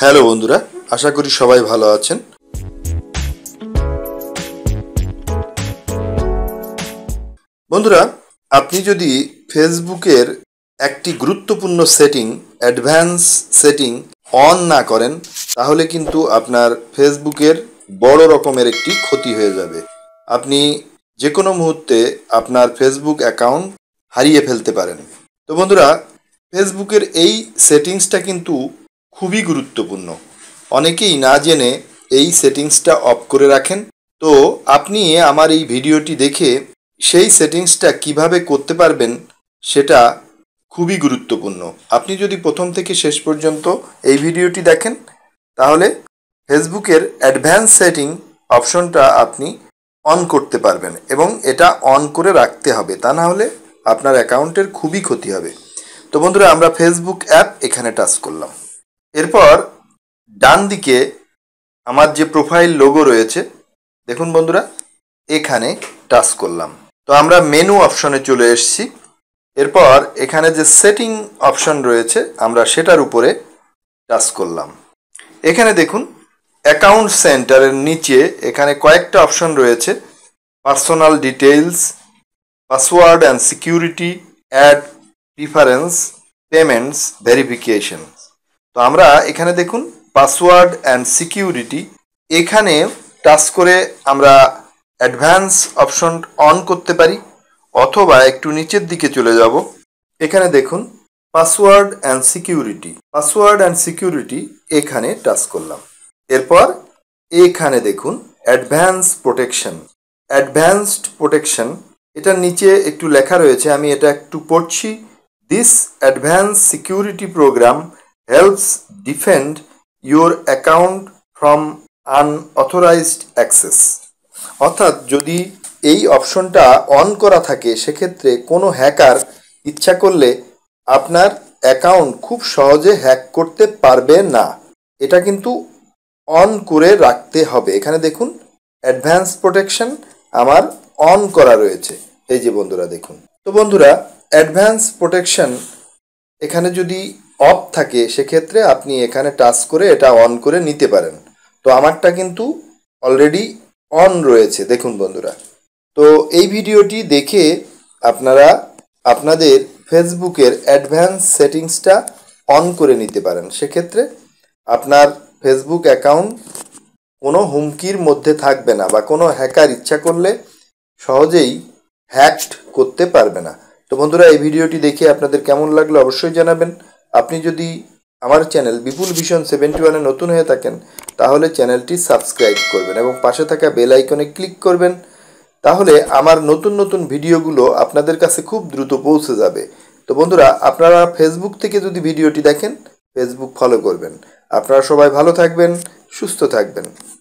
hello বন্ধুরা আশা করি সবাই ভালো আছেন বন্ধুরা আপনি যদি ফেসবুকের একটি গুরুত্বপূর্ণ সেটিং অ্যাডভান্স সেটিং অন না করেন তাহলে কিন্তু আপনার ফেসবুকের বড় রকমের একটি ক্ষতি হয়ে যাবে আপনি যে কোনো মুহূর্তে আপনার ফেসবুক অ্যাকাউন্ট হারিয়ে ফেলতে পারেন তো বন্ধুরা ফেসবুকের এই সেটিংসটা কিন্তু খুবই গুরুত্বপূর্ণ অনেকেই না জেনে এই সেটিংসটা অফ করে রাখেন তো আপনি আমার এই ভিডিওটি দেখে সেই সেটিংসটা কিভাবে করতে পারবেন সেটা খুবই গুরুত্বপূর্ণ আপনি যদি প্রথম থেকে শেষ পর্যন্ত এই ভিডিওটি দেখেন তাহলে ফেসবুকের অ্যাডভান্স সেটিং অপশনটা আপনি অন করতে পারবেন এবং এটা অন করে রাখতে হবে তা না হলে আপনার অ্যাকাউন্টের খুবই ক্ষতি হবে তো বন্ধুরা আমরা ফেসবুক অ্যাপ এখানে টাচ করলাম এরপর ডান দিকে আমার যে প্রোফাইল লোগো রয়েছে দেখুন বন্ধুরা এখানে টাচ করলাম তো আমরা মেনু অপশনে চলে এসেছি এরপর এখানে যে সেটিং অপশন রয়েছে আমরা সেটার উপরে টাচ করলাম এখানে দেখুন অ্যাকাউন্ট সেন্টারের নিচে এখানে কয়েকটা অপশন রয়েছে personal details password and security ad preference payments verification তো আমরা এখানে দেখুন পাসওয়ার্ড অ্যান্ড সিকিউরিটি এখানে টাচ করে আমরা অ্যাডভান্স অপশন অন করতে পারি অথবা একটু নিচের দিকে চলে যাব এখানে দেখুন password and security password and security এখানে টাচ করলাম এরপর এখানে দেখুন অ্যাডভান্স প্রোটেকশন অ্যাডভান্সড প্রোটেকশন এটার নিচে একটু লেখা রয়েছে আমি এটা একটু পড়ছি this advance security program helps defend your account from unauthorized access অর্থাৎ যদি এই অপশনটা অন করা থাকে সেক্ষেত্রে কোনো হ্যাকার ইচ্ছা করলে আপনার অ্যাকাউন্ট খুব সহজে হ্যাক করতে পারবে না এটা কিন্তু অন করে রাখতে হবে এখানে দেখুন অ্যাডভান্স প্রোটেকশন আমার অন করা রয়েছে এই যে বন্ধুরা দেখুন তো বন্ধুরা অ্যাডভান্স প্রোটেকশন এখানে যদি অফ থাকে সেক্ষেত্রে আপনি এখানে টাচ করে এটা অন করে নিতে পারেন তো আমারটা কিন্তু অলরেডি অন রয়েছে দেখুন বন্ধুরা তো এই ভিডিওটি দেখে আপনারা আপনাদের ফেসবুকের অ্যাডভান্স সেটিংসটা অন করে নিতে পারেন সেক্ষেত্রে আপনার ফেসবুক অ্যাকাউন্ট কোনো হুমকির মধ্যে থাকবে না বা কোনো হ্যাকার ইচ্ছা করলে সহজেই হ্যাকড করতে পারবে না তো বন্ধুরা এই ভিডিওটি দেখে আপনাদের কেমন লাগলো অবশ্যই জানাবেন আপনি যদি আমার চ্যানেল বিপুল ভিশন সেভেন্টি ওয়ানে নতুন হয়ে থাকেন তাহলে চ্যানেলটি সাবস্ক্রাইব করবেন এবং পাশে থাকা বেল আইকনে ক্লিক করবেন তাহলে আমার নতুন নতুন ভিডিওগুলো আপনাদের কাছে খুব দ্রুত পৌঁছে যাবে তো বন্ধুরা আপনারা ফেসবুক থেকে যদি ভিডিওটি দেখেন ফেসবুক ফলো করবেন আপনারা সবাই ভালো থাকবেন সুস্থ থাকবেন